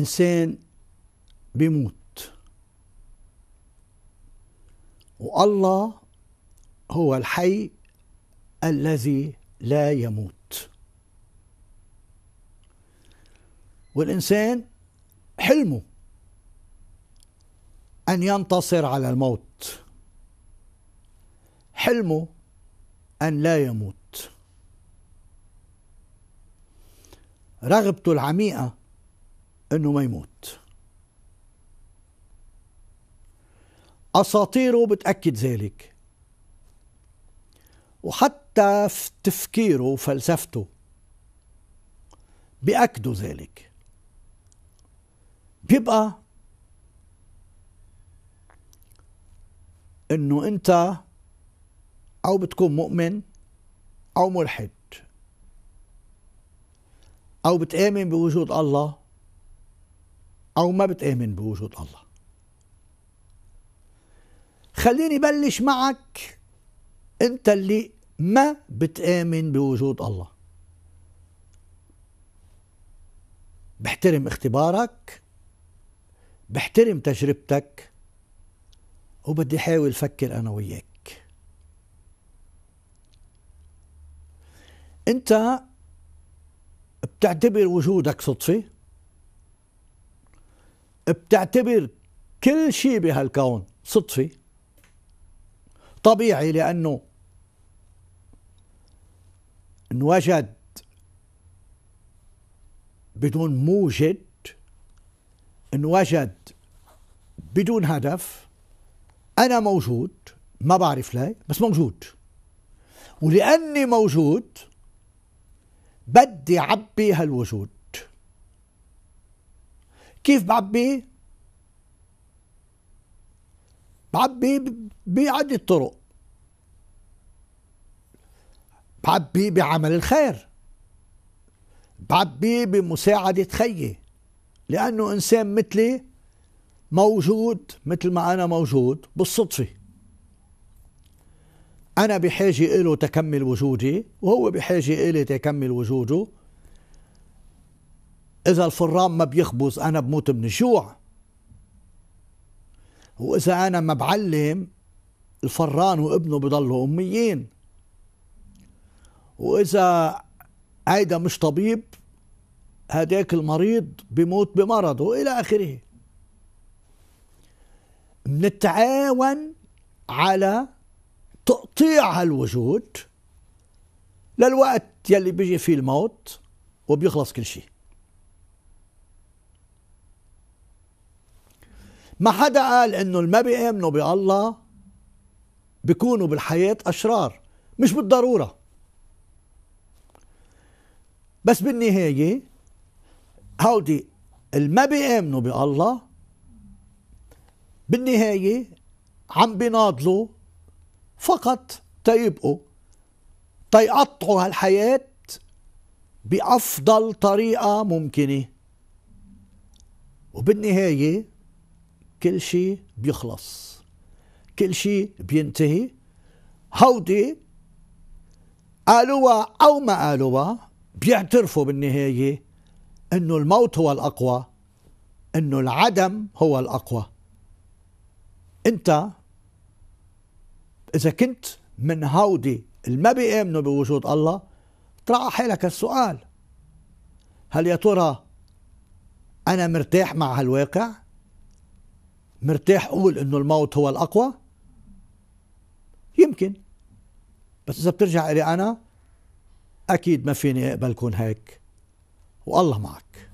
الإنسان بيموت والله هو الحي الذي لا يموت والإنسان حلمه أن ينتصر على الموت حلمه أن لا يموت رغبته العميقة انه ما يموت اساطيره بتاكد ذلك وحتى في تفكيره وفلسفته بيأكدوا ذلك بيبقى انه انت او بتكون مؤمن او ملحد او بتآمن بوجود الله او ما بتامن بوجود الله خليني بلش معك انت اللي ما بتامن بوجود الله بحترم اختبارك بحترم تجربتك وبدي حاول فكر انا وياك انت بتعتبر وجودك صدفه بتعتبر كل شيء بهالكون صدفة طبيعي لأنه انوجد بدون موجد انوجد بدون هدف أنا موجود ما بعرف ليه بس موجود ولأني موجود بدي عبي هالوجود كيف بعبيه بعبيه بعدة طرق بعبيه بعمل الخير بعبيه بمساعدة خيي لأنه إنسان مثلي موجود مثل ما أنا موجود بالصدفة أنا بحاجة إله تكمل وجودي وهو بحاجة إلي تكمل وجوده إذا الفران ما بيخبز أنا بموت من الجوع وإذا أنا ما بعلم الفران وابنه بضلوا أميين وإذا هيدا مش طبيب هداك المريض بموت بمرضه إلى آخره بنتعاون على تقطيع هالوجود للوقت يلي بيجي فيه الموت وبيخلص كل شيء ما حدا قال انه اللي ما بيامنوا بالله بيكونوا بالحياة اشرار مش بالضرورة بس بالنهاية هودي اللي ما بيامنوا بالله بالنهاية عم بيناضلوا فقط تيبقوا تيقطعوا هالحياة بأفضل طريقة ممكنة وبالنهاية كل شيء بيخلص كل شيء بينتهي هودي قالوا أو ما قالوا بيعترفوا بالنهاية أنه الموت هو الأقوى أنه العدم هو الأقوى أنت إذا كنت من هودي اللي ما بيامنوا بوجود الله طرح حالك السؤال هل يا ترى أنا مرتاح مع هالواقع؟ مرتاح قول انه الموت هو الاقوى يمكن بس اذا بترجع الي انا اكيد ما فيني اقبل كون هيك والله معك